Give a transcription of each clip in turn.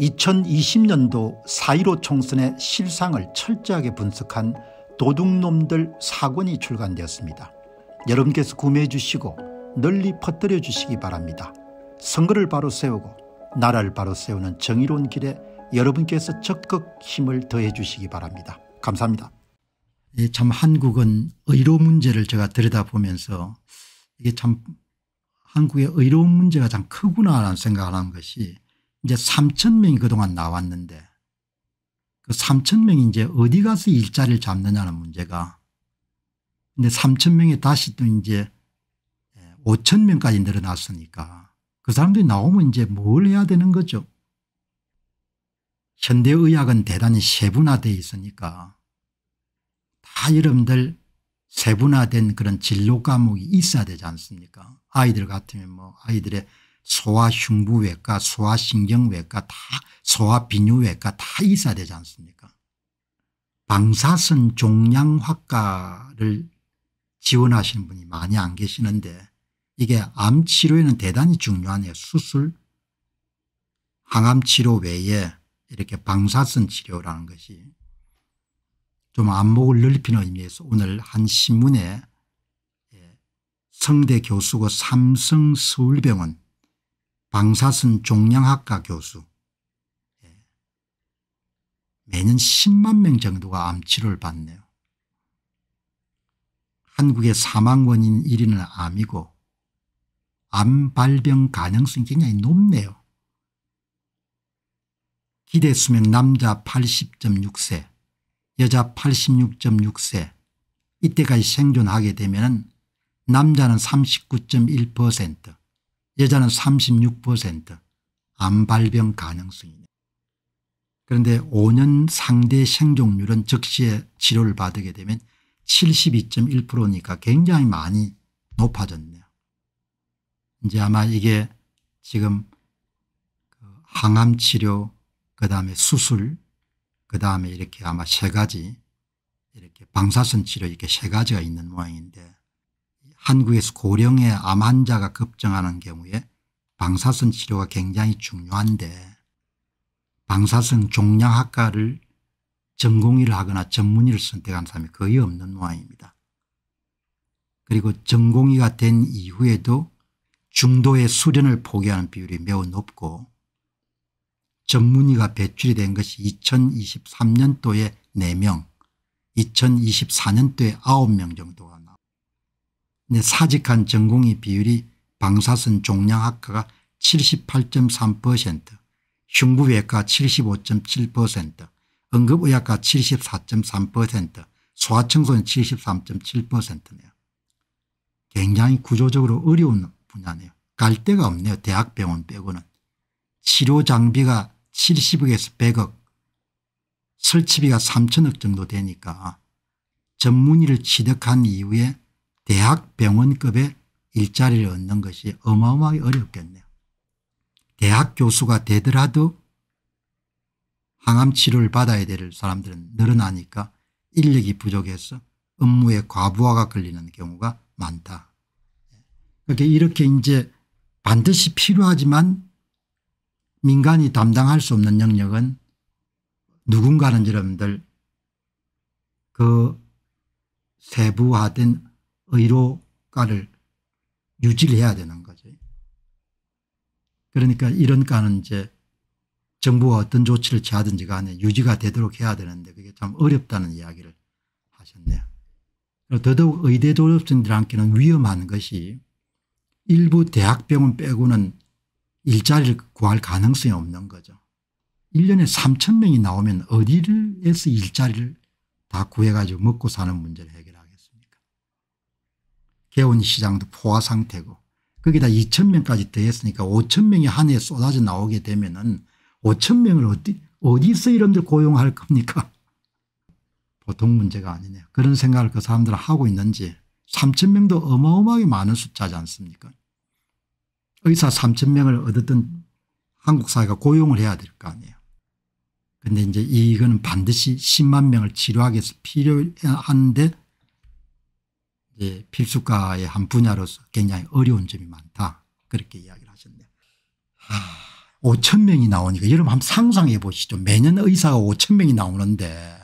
2020년도 4.15 총선의 실상을 철저하게 분석한 도둑놈들 사권이 출간되었습니다. 여러분께서 구매해 주시고 널리 퍼뜨려 주시기 바랍니다. 선거를 바로 세우고 나라를 바로 세우는 정의로운 길에 여러분께서 적극 힘을 더해 주시기 바랍니다. 감사합니다. 예, 참 한국은 의료 문제를 제가 들여다보면서 이게 참 한국의 의료 문제가 참 크구나라는 생각을 한 것이 이제 3천 명이 그동안 나왔는데 그 3천 명이 이제 어디 가서 일자리를 잡느냐는 문제가 근데 3천 명이 다시 또 이제 5천 예, 명까지 늘어났으니까 그 사람들이 나오면 이제 뭘 해야 되는 거죠. 현대의학은 대단히 세분화되어 있으니까 다 여러분들 세분화된 그런 진로 과목이 있어야 되지 않습니까 아이들 같으면 뭐 아이들의 소아흉부외과 소아신경외과 다 소아비뇨외과 다 있어야 되지 않습니까 방사선 종양학과를 지원하시는 분이 많이 안 계시는데 이게 암치료에는 대단히 중요하네요. 수술 항암치료 외에 이렇게 방사선 치료라는 것이 좀 안목을 넓히는 의미에서 오늘 한 신문에 예, 성대 교수고 삼성 서울병원 방사선 종양학과 교수 예. 매년 10만 명 정도가 암치료를 받네요. 한국의 사망 원인 1위는 암이고 암 발병 가능성이 굉장히 높네요. 기대 수명 남자 80.6세 여자 86.6세 이때까지 생존하게 되면 남자는 39.1% 여자는 36%암 발병 가능성이네 그런데 5년 상대 생존율은 즉시에 치료를 받게 되면 72.1%니까 굉장히 많이 높아졌네요. 이제 아마 이게 지금 그 항암 치료 그다음에 수술 그다음에 이렇게 아마 세 가지 이렇게 방사선 치료 이렇게 세 가지가 있는 모양인데 한국에서 고령의 암 환자가 급증하는 경우에 방사선 치료가 굉장히 중요한데 방사선 종양학과를 전공의를 하거나 전문의를 선택한 사람이 거의 없는 모양입니다. 그리고 전공의가 된 이후에도 중도의 수련을 포기하는 비율이 매우 높고 전문의가 배출이 된 것이 2023년도에 4명, 2024년도에 9명 정도가 사직한 전공의 비율이 방사선 종양학과가 78.3% 흉부외과 75.7% 응급의학과 74.3% 소아청소년 73.7%네요. 굉장히 구조적으로 어려운 분야네요. 갈 데가 없네요. 대학병원 빼고는. 치료 장비가 70억에서 100억 설치비가 3천억 정도 되니까 전문의를 취득한 이후에 대학병원급의 일자리를 얻는 것이 어마어마하게 어렵겠네요. 대학 교수가 되더라도 항암 치료를 받아야 될 사람들은 늘어나니까 인력이 부족해서 업무에 과부하가 걸리는 경우가 많다. 그러니 이렇게 이제 반드시 필요하지만 민간이 담당할 수 없는 영역은 누군가는 여러분들 그 세부화된 의료가를 유지를 해야 되는 거죠. 그러니까 이런 가는 이제 정부가 어떤 조치를 취하든지 간에 유지가 되도록 해야 되는데 그게 참 어렵다는 이야기를 하셨네요. 더더욱 의대 졸업생들한테는 위험한 것이 일부 대학병원 빼고는 일자리를 구할 가능성이 없는 거죠. 1년에 3천 명이 나오면 어디에서 일자리를 다 구해가지고 먹고 사는 문제를 해결 개원시장도 포화 상태고 거기다 2천 명까지 더했으니까 5천 명이 한 해에 쏟아져 나오게 되면 은 5천 명을 어디, 어디서 이런들 고용할 겁니까 보통 문제가 아니네요. 그런 생각을 그 사람들은 하고 있는지 3천 명도 어마어마하게 많은 숫자지 않습니까 의사 3천 명을 얻었던 한국 사회가 고용을 해야 될 거 아니에요. 그런데 이제 이거는 반드시 10만 명을 치료하기 위해서 필요한데 예, 필수과의 한 분야로서 굉장히 어려운 점이 많다. 그렇게 이야기를 하셨네요. 5천 명이 나오니까 여러분 한번 상상해 보시죠. 매년 의사가 5천 명이 나오는데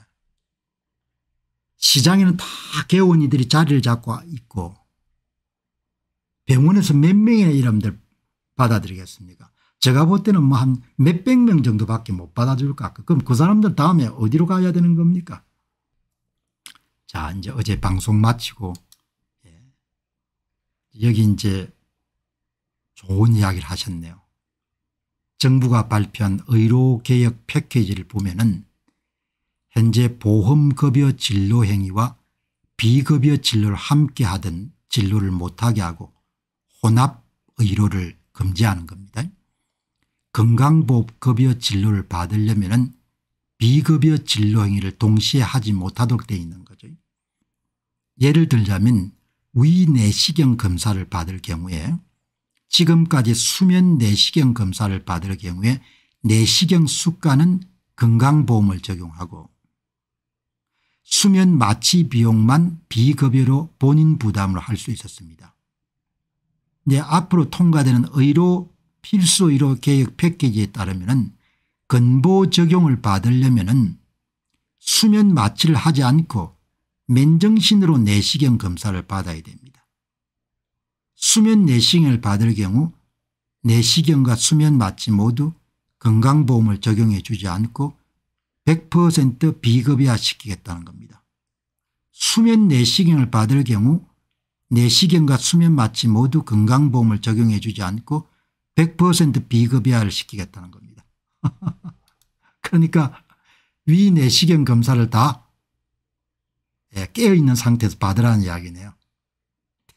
시장에는 다 개원이들이 자리를 잡고 있고 병원에서 몇 명의 이름들 받아들이겠습니까 제가 볼 때는 뭐 한 몇 백 명 정도밖에 못 받아줄 것 같고 그럼 그 사람들 다음에 어디로 가야 되는 겁니까 자 이제 어제 방송 마치고 여기 이제 좋은 이야기를 하셨네요. 정부가 발표한 의료개혁 패키지를 보면은 현재 보험급여 진료 행위와 비급여 진료를 함께 하던 진료를 못하게 하고 혼합 의료를 금지하는 겁니다. 건강보험급여 진료를 받으려면 비급여 진료 행위를 동시에 하지 못하도록 되어 있는 거죠. 예를 들자면 위내시경 검사를 받을 경우에 지금까지 수면 내시경 검사를 받을 경우에 내시경 수가는 건강보험을 적용하고 수면 마취 비용만 비급여로 본인 부담으로 할 수 있었습니다. 이제 앞으로 통과되는 의료 필수 의료 개혁 패키지에 따르면 근보 적용을 받으려면 수면 마취를 하지 않고 맨정신으로 내시경 검사를 받아야 됩니다. 수면 내시경을 받을 경우 내시경과 수면 마취 모두 건강보험을 적용해 주지 않고 100% 비급여화시키겠다는 겁니다. 수면 내시경을 받을 경우 내시경과 수면 마취 모두 건강보험을 적용해 주지 않고 100% 비급여화를 시키겠다는 겁니다. 그러니까 위 내시경 검사를 다 예, 깨어있는 상태에서 받으라는 이야기네요.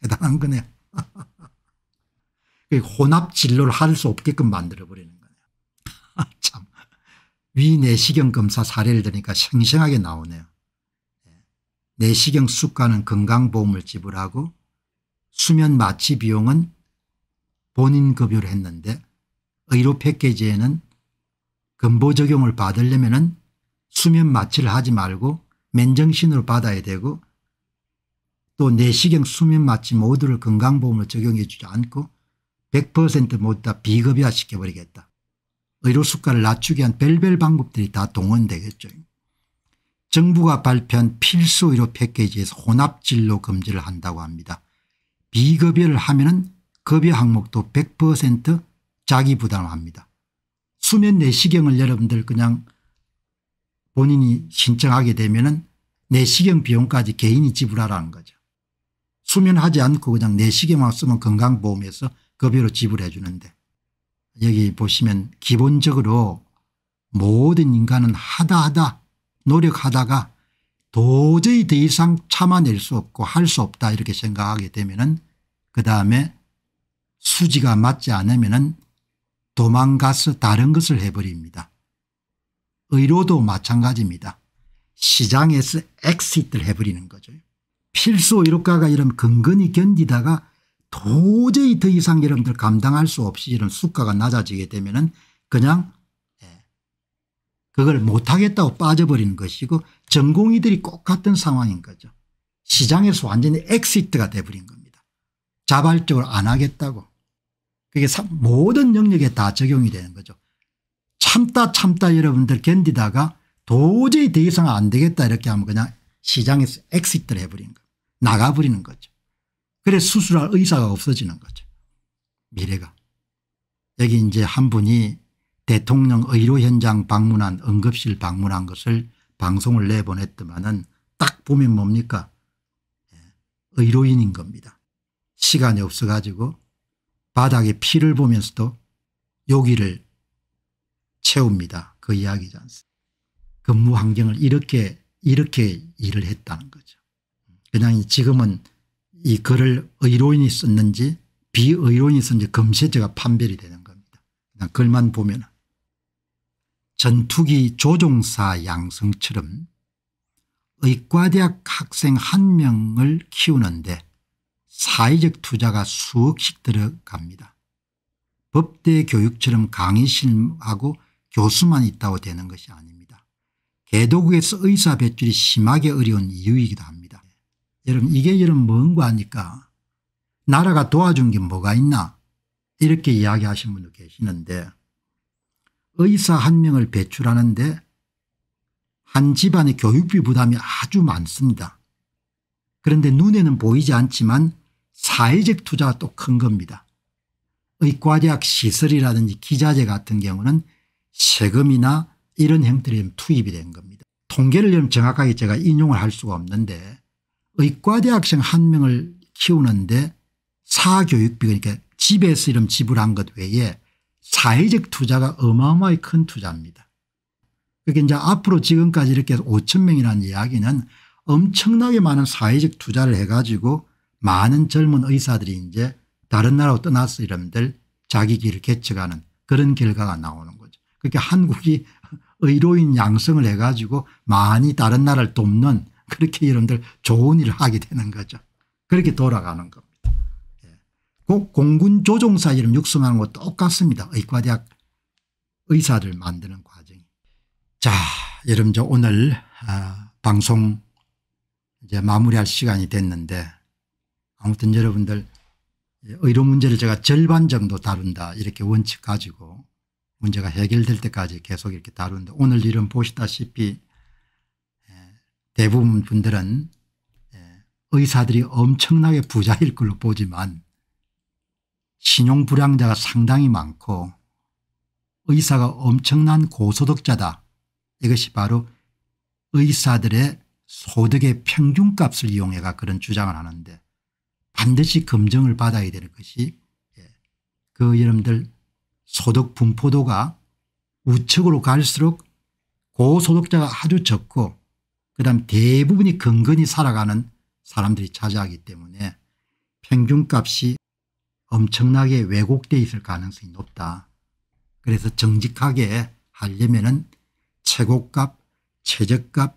대단한 거네요. 혼합 진료를 할 수 없게끔 만들어버리는 거네요. 아, 참 위내시경 검사 사례를 들니까 생생하게 나오네요. 예. 내시경 수가는 건강보험을 지불하고 수면 마취 비용은 본인 급여를 했는데 의료 패키지에는 근보 적용을 받으려면 수면 마취를 하지 말고 맨정신으로 받아야 되고 또 내시경 수면 마취 모두를 건강보험을 적용해 주지 않고 100% 모두 다 비급여화 시켜버리겠다. 의료 수가를 낮추기 위한 별별 방법들이 다 동원되겠죠. 정부가 발표한 필수 의료 패키지에서 혼합진료 금지를 한다고 합니다. 비급여를 하면 은 급여 항목도 100% 자기 부담합니다. 을 수면 내시경을 여러분들 그냥 본인이 신청하게 되면 내시경 비용까지 개인이 지불하라는 거죠. 수면하지 않고 그냥 내시경만 쓰면 건강보험에서 급여로 지불해 주는데 여기 보시면 기본적으로 모든 인간은 하다 하다 노력하다가 도저히 더 이상 참아낼 수 없고 할 수 없다 이렇게 생각하게 되면 은그 다음에 수지가 맞지 않으면 은 도망가서 다른 것을 해버립니다. 의료도 마찬가지입니다. 시장에서 엑시트를 해버리는 거죠. 필수 의료가가 이런 근근히 견디다가 도저히 더 이상 여러분들 감당할 수 없이 이런 수가가 낮아지게 되면 은 그냥 예, 그걸 못하겠다고 빠져버리는 것이고 전공의들이 꼭 같은 상황인 거죠. 시장에서 완전히 엑시트가 돼버린 겁니다. 자발적으로 안 하겠다고. 그게 모든 영역에 다 적용이 되는 거죠. 참다 참다 여러분들 견디다가 도저히 더 이상 안 되겠다 이렇게 하면 그냥 시장에서 엑시트를 해버리는 거예요. 나가버리는 거죠. 그래 수술할 의사가 없어지는 거죠. 미래가. 여기 이제 한 분이 대통령 의료 현장 방문한 응급실 방문한 것을 방송을 내보냈더만은 딱 보면 뭡니까 예, 의료인인 겁니다. 시간이 없어 가지고 바닥에 피를 보면서도 여기를 채웁니다. 그 이야기지 않습니까? 근무 환경을 이렇게 이렇게 일을 했다는 거죠. 그냥 지금은 이 글을 의로인이 썼는지 비의로인이 썼는지 검색 제가 판별이 되는 겁니다. 그냥 글만 보면 전투기 조종사 양성처럼 의과대학 학생 한 명을 키우는데 사회적 투자가 수억씩 들어갑니다. 법대 교육처럼 강의실하고 교수만 있다고 되는 것이 아닙니다. 개도국에서 의사 배출이 심하게 어려운 이유이기도 합니다. 여러분 이게 여러분 뭔고 하니까 나라가 도와준 게 뭐가 있나 이렇게 이야기하시는 분도 계시는데 의사 한 명을 배출하는데 한 집안의 교육비 부담이 아주 많습니다. 그런데 눈에는 보이지 않지만 사회적 투자가 또 큰 겁니다. 의과대학 시설이라든지 기자재 같은 경우는 세금이나 이런 형태로 투입이 된 겁니다. 통계를 정확하게 제가 인용을 할 수가 없는데 의과대학생 한 명을 키우는데 사교육비 그러니까 집에서 이름 지불한 것 외에 사회적 투자가 어마어마히 큰 투자입니다. 그게 그러니까 이제 앞으로 지금까지 이렇게 5천 명이라는 이야기는 엄청나게 많은 사회적 투자를 해가지고 많은 젊은 의사들이 이제 다른 나라로 떠나서 이름들 자기 길을 개척하는 그런 결과가 나오는 그렇게 한국이 의료인 양성을 해가지고 많이 다른 나라를 돕는 그렇게 여러분들 좋은 일을 하게 되는 거죠. 그렇게 돌아가는 겁니다. 예. 공군 조종사 이름 육성하는 것 똑같습니다. 의과대학 의사를 만드는 과정자 여러분 저 오늘 어, 방송 이제 마무리할 시간이 됐는데 아무튼 여러분들 예, 의료 문제를 제가 절반 정도 다룬다 이렇게 원칙 가지고 문제가 해결될 때까지 계속 이렇게 다루는데 오늘 일은 보시다시피 대부분 분들은 의사들이 엄청나게 부자일 걸로 보지만 신용불량자가 상당히 많고 의사가 엄청난 고소득자다. 이것이 바로 의사들의 소득의 평균값을 이용해가 그런 주장을 하는데 반드시 검증을 받아야 되는 것이 예, 그 여러분들 소득 분포도가 우측으로 갈수록 고소득자가 아주 적고 그다음 대부분이 근근히 살아가는 사람들이 차지하기 때문에 평균값이 엄청나게 왜곡되어 있을 가능성이 높다. 그래서 정직하게 하려면 최고값, 최저값,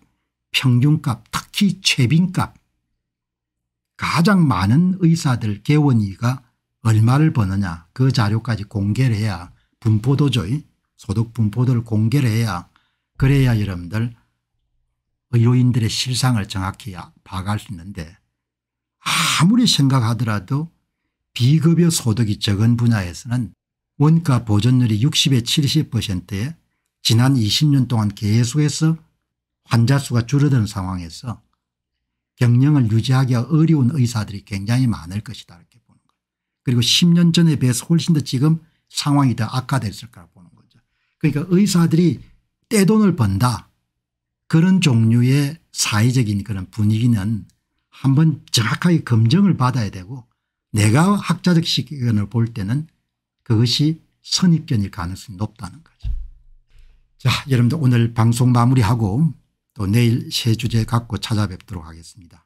평균값 특히 최빈값 가장 많은 의사들 개원이가 얼마를 버느냐 그 자료까지 공개를 해야 분포도죠. 소득 분포도를 공개를 해야 그래야 여러분들 의료인들의 실상을 정확히 파악할 수 있는데 아무리 생각하더라도 비급여 소득이 적은 분야에서는 원가 보존율이 60에 70%에 지난 20년 동안 계속해서 환자 수가 줄어드는 상황에서 경영을 유지하기가 어려운 의사들이 굉장히 많을 것이다 이렇게 그리고 10년 전에 비해서 훨씬 더 지금 상황이 더 악화됐을 거라고 보는 거죠. 그러니까 의사들이 떼돈을 번다 그런 종류의 사회적인 그런 분위기는 한번 정확하게 검증을 받아야 되고 내가 학자적 시견을 볼 때는 그것이 선입견일 가능성이 높다는 거죠. 자 여러분들 오늘 방송 마무리하고 또 내일 새 주제 갖고 찾아뵙도록 하겠습니다.